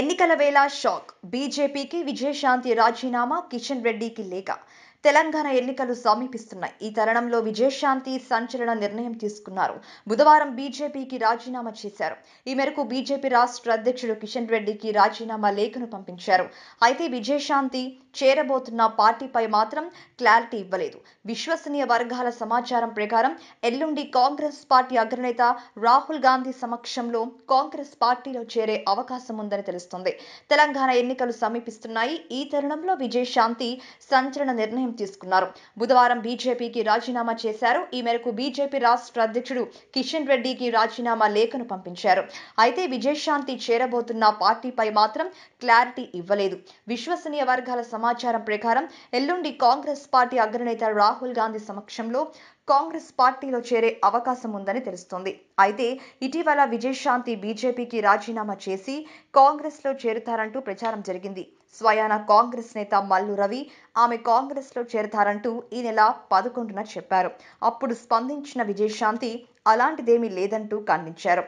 N कल वेला षाक BJP की विजयशा राजीनामा किशन रेडी की लेख తెలంగాణ ఎన్నికలు సమీపిస్తున్నాయి ఈ తరుణంలో విజయశాంతి సంచలన నిర్ణయం తీసుకున్నారు బుధవారం బీజేపీకి రాజీనామా చేశారు ఈ మేరకు బీజేపీ రాష్ట్ర అధ్యక్షుడు కిషన్ రెడ్డికి రాజీనామా లేఖను పంపించారు అయితే విజయశాంతి చేరబోతున్న పార్టీపై మాత్రం క్లారిటీ ఇవ్వలేదు విశ్వసనీయ వర్గాల సమాచారం ప్రకారం ఎల్లుండి కాంగ్రెస్ పార్టీ అగ్రనేత రాహుల్ గాంధీ సమక్షంలో కాంగ్రెస్ పార్టీలో చేరే అవకాశం ఉందని తెలుస్తోంది తెలంగాణ ఎన్నికలు సమీపిస్తున్నాయి ఈ తరుణంలో విజయశాంతి సంచలన నిర్ణయం నిర్ణయం తీసుకున్నారు బుధవారం బీజేపీకి రాజీనామా చేశారు ఈ మేరకు బీజేపీ రాష్ట్ర అధ్యక్షుడు కిషన్ రెడ్డికి రాజీనామా లేఖను పంపించారు అయితే విజయశాంతి చేరబోతున్న పార్టీపై మాత్రం క్లారిటీ ఇవ్వలేదు విశ్వసనీయ వర్గాల సమాచారం ప్రకారం ఎల్లుండి కాంగ్రెస్ పార్టీ అగ్రనేత రాహుల్ గాంధీ సమక్షంలో కాంగ్రెస్ పార్టీలో చేరే అవకాశం ఉందని తెలుస్తోంది అయితే ఇటీవల విజయశాంతి బీజేపీకి రాజీనామా చేసి కాంగ్రెస్లో చేరుతారంటూ ప్రచారం జరిగింది స్వయాన కాంగ్రెస్ నేత మల్లు రవి ఆమె కాంగ్రెస్లో కాంగ్రెస్లో చేరతారంటూ ఈ నెల పదకొండున చెప్పారు అప్పుడు స్పందించిన విజయశాంతి అలాంటిదేమీ లేదంటూ ఖండించారు